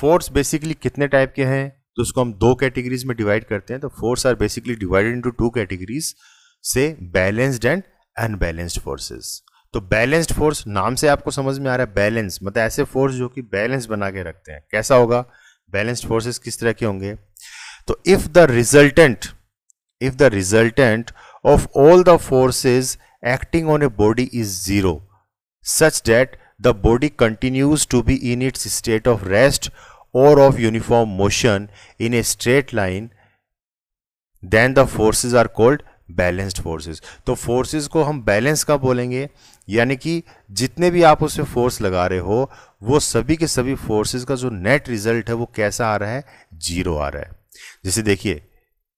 force basically कितने type के हैं तो उसको हम दो कैटेगरीज में डिवाइड करते हैं तो force are basically divided into two categories से बैलेंस्ड एंड अनबैलेंस्ड फोर्सेस तो बैलेंस्ड फोर्स नाम से आपको समझ में आ रहा है बैलेंस मतलब ऐसे फोर्स जो कि बैलेंस बना के रखते हैं कैसा होगा बैलेंस्ड फोर्सेस किस तरह के होंगे तो if the resultant if the resultant of all the forces acting on a body is zero such that the body continues to be in its state of rest or of uniform motion in a straight line then the forces are called balanced forces तो forces को हम balance का बोलेंगे यानी कि जितने भी आप उसमें force लगा रहे हो वो सभी के सभी forces का जो net result है वो कैसा आ रहा है जीरो आ रहा है जैसे देखिए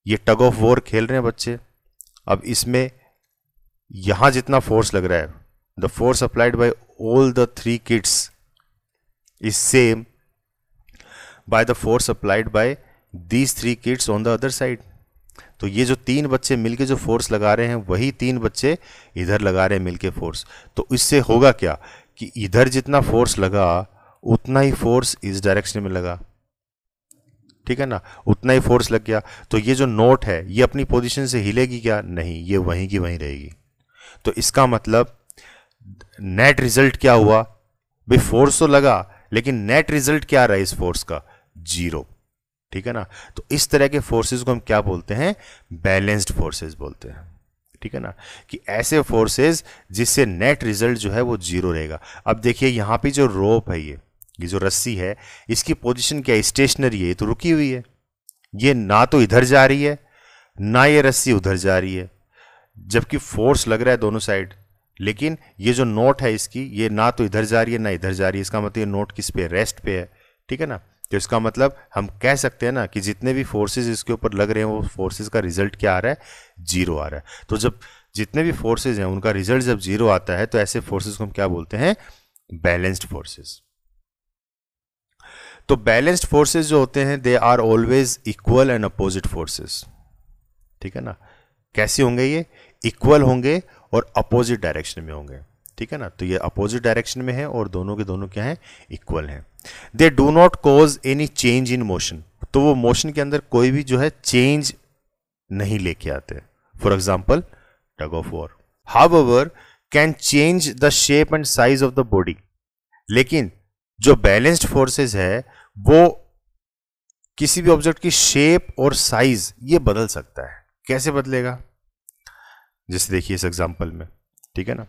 ये टग ऑफ वॉर खेल रहे हैं बच्चे अब इसमें यहाँ जितना फोर्स लग रहा है the force applied by all the three kids is same by the force applied by these three kids on the other side तो ये जो तीन बच्चे मिलके जो फोर्स लगा रहे हैं वही तीन बच्चे इधर लगा रहे हैं मिलके फोर्स तो इससे होगा क्या कि इधर जितना फोर्स लगा उतना ही फोर्स इस डायरेक्शन में लगा ठीक है ना उतना ही फोर्स लग गया तो ये जो नोट है ये अपनी पोजीशन से हिलेगी क्या नहीं ये वहीं की वहीं रहेगी तो इसका मतलब नेट रिजल्ट क्या हुआ भाई फोर्स तो लगा लेकिन नेट रिजल्ट क्या रहा इस फोर्स का जीरो ठीक है ना तो इस तरह के फोर्सेस को हम क्या बोलते हैं बैलेंस्ड फोर्सेस बोलते हैं ठीक है ना कि ऐसे फोर्सेस जिससे नेट रिजल्ट जो है वो जीरो रहेगा अब देखिए यहां पे जो रोप है ये ये जो रस्सी है इसकी पोजीशन क्या है स्टेशनरी है ये तो रुकी हुई है ये ना तो इधर जा रही है ना ये रस्सी उधर जा रही है जबकि फोर्स लग रहा है दोनों साइड लेकिन ये जो नोट है इसकी ये ना तो इधर जा रही है ना इधर जा रही है इसका मतलब ये नोट किस पे रेस्ट पे है ठीक है ना तो इसका मतलब हम कह सकते हैं ना कि जितने भी फोर्सेस इसके ऊपर लग रहे हैं वो फोर्सेस का रिजल्ट क्या आ रहा है जीरो आ रहा है तो जब जितने भी फोर्सेज हैं उनका रिजल्ट जब जीरो आता है तो ऐसे फोर्सेज को हम क्या बोलते हैं बैलेंस्ड फोर्सेज तो बैलेंस्ड फोर्सेज जो होते हैं they are always equal and opposite forces ठीक है ना कैसे होंगे ये इक्वल होंगे और अपोजिट डायरेक्शन में होंगे ठीक है ना तो ये अपोजिट डायरेक्शन में है और दोनों के दोनों क्या हैं इक्वल हैं they do not cause any change in motion तो वो मोशन के अंदर कोई भी जो है चेंज नहीं लेके आते for example tug of war however can change the shape and size of the body लेकिन जो बैलेंस्ड फोर्सेज है वो किसी भी ऑब्जेक्ट की शेप और साइज ये बदल सकता है कैसे बदलेगा जैसे देखिए इस एग्जाम्पल में ठीक है ना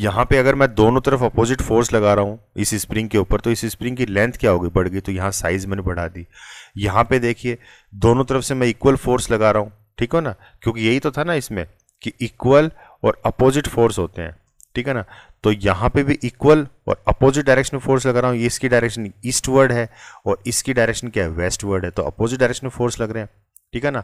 यहाँ पे अगर मैं दोनों तरफ अपोजिट फोर्स लगा रहा हूँ इस स्प्रिंग के ऊपर तो इस स्प्रिंग की लेंथ क्या होगी बढ़ गई तो यहाँ साइज़ मैंने बढ़ा दी यहाँ पे देखिए दोनों तरफ से मैं इक्वल फोर्स लगा रहा हूँ ठीक हो ना क्योंकि यही तो था ना इसमें कि इक्वल और अपोजिट फोर्स होते हैं ठीक है ना तो यहाँ पे भी इक्वल और अपोजिट डायरेक्शन में फोर्स लगा रहा हूँ ये इसकी डायरेक्शन ईस्ट वर्ड है और इसकी डायरेक्शन क्या है वेस्ट वर्ड है तो अपोजिट डायरेक्शन में फोर्स लग रहे हैं ठीक है ना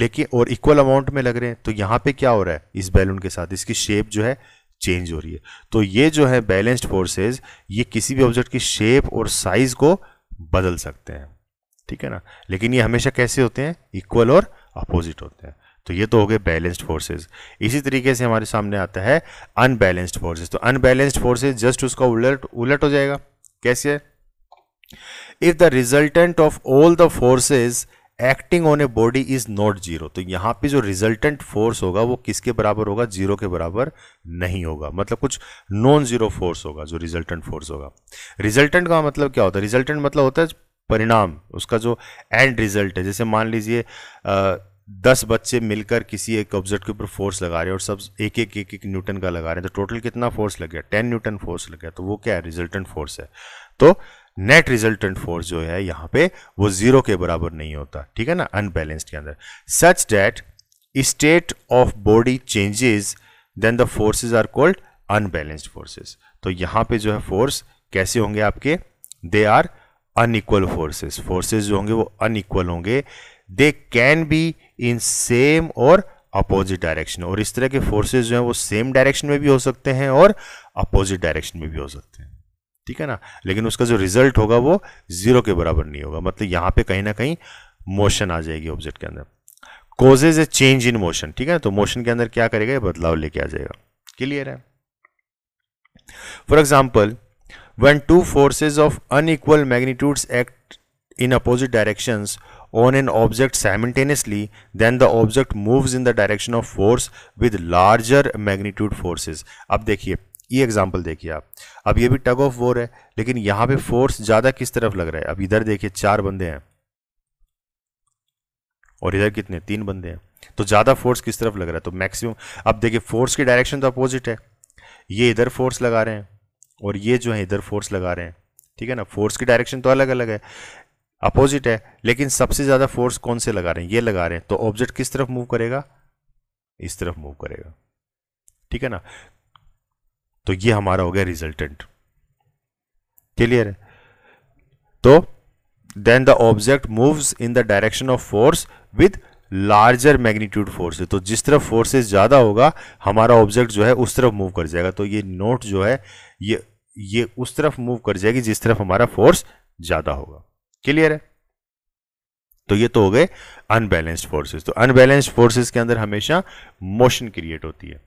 लेकिन और इक्वल अमाउंट में लग रहे हैं तो यहाँ पे क्या हो रहा है इस बैलून के साथ इसकी शेप जो है चेंज हो रही है तो ये जो है बैलेंस्ड फोर्सेज ये किसी भी ऑब्जेक्ट की शेप और साइज को बदल सकते हैं ठीक है ना लेकिन ये हमेशा कैसे होते हैं इक्वल और अपोजिट होते हैं तो ये तो हो गए बैलेंस्ड फोर्सेज इसी तरीके से हमारे सामने आता है अनबैलेंस्ड फोर्सेज तो अनबैलेंस्ड फोर्सेज जस्ट उसका उलट उलट हो जाएगा कैसे if the resultant of all the forces acting on a body is not zero तो यहां पे जो रिजल्टेंट फोर्स होगा वो किसके बराबर होगा जीरो के बराबर नहीं होगा मतलब कुछ नॉन जीरो फोर्स होगा जो रिजल्टेंट फोर्स होगा रिजल्टेंट का मतलब क्या होता है रिजल्टेंट मतलब होता है परिणाम उसका जो एंड रिजल्ट है जैसे मान लीजिए दस बच्चे मिलकर किसी एक ऑब्जेक्ट के ऊपर फोर्स लगा रहे हैं और सब एक एक एक एक न्यूटन का लगा रहे हैं तो टोटल कितना फोर्स लग गया टेन न्यूटन फोर्स लग गया तो वो क्या है रिजल्टेंट फोर्स है तो नेट रिजल्टेंट फोर्स जो है यहाँ पे वो जीरो के बराबर नहीं होता ठीक है ना अनबैलेंस्ड के अंदर such that state of body changes then the forces are called unbalanced forces तो यहाँ पे जो है फोर्स कैसे होंगे आपके they are unequal forces forces जो होंगे वो अनइक्वल होंगे they can be in same और अपोजिट डायरेक्शन और इस तरह के फोर्सेज जो हैं वो सेम डायरेक्शन में भी हो सकते हैं और अपोजिट डायरेक्शन में भी हो सकते हैं ठीक है ना लेकिन उसका जो रिजल्ट होगा वो जीरो के बराबर नहीं होगा मतलब यहां पे कहीं ना कहीं मोशन आ जाएगी ऑब्जेक्ट के अंदर causes a change in motion ठीक है ना तो मोशन के अंदर क्या करेगा बदलाव लेके आ जाएगा क्लियर है for example when two forces of unequal magnitude act in opposite direction on an object simultaneously then the object move in the direction of force with larger magnitude forces अब देखिए ये example देखिए आप अब ये भी टग of war है लेकिन यहां पे फोर्स ज़्यादा किस तरफ लग रहा है अब इधर देखिए चार बंदे हैं और इधर कितने तीन बंदे हैं तो ज़्यादा फोर्स किस तरफ लग रहा है तो मैक्सिमम अब देखिए फोर्स की डायरेक्शन तो अपोजिट है ये इधर फोर्स लगा रहे हैं और ये जो है इधर फोर्स लगा रहे हैं ठीक है ना फोर्स की डायरेक्शन तो अलग अलग है अपोजिट है लेकिन सबसे ज़्यादा फोर्स कौन से लगा रहे हैं ये लगा रहे हैं तो ऑब्जेक्ट किस तरफ मूव करेगा इस तरफ मूव करेगा ठीक है ना तो ये हमारा हो गया रिजल्टेंट क्लियर है तो then the object moves in the direction of force with larger magnitude force तो जिस तरफ फोर्सेस ज़्यादा होगा हमारा ऑब्जेक्ट जो है उस तरफ मूव कर जाएगा तो ये नोट जो है ये ये उस तरफ मूव कर जाएगी जिस तरफ हमारा फोर्स ज़्यादा होगा क्लियर है तो ये तो हो गए अनबैलेंस्ड फोर्सेस तो अनबैलेंस्ड फोर्सेस के अंदर हमेशा मोशन क्रिएट होती है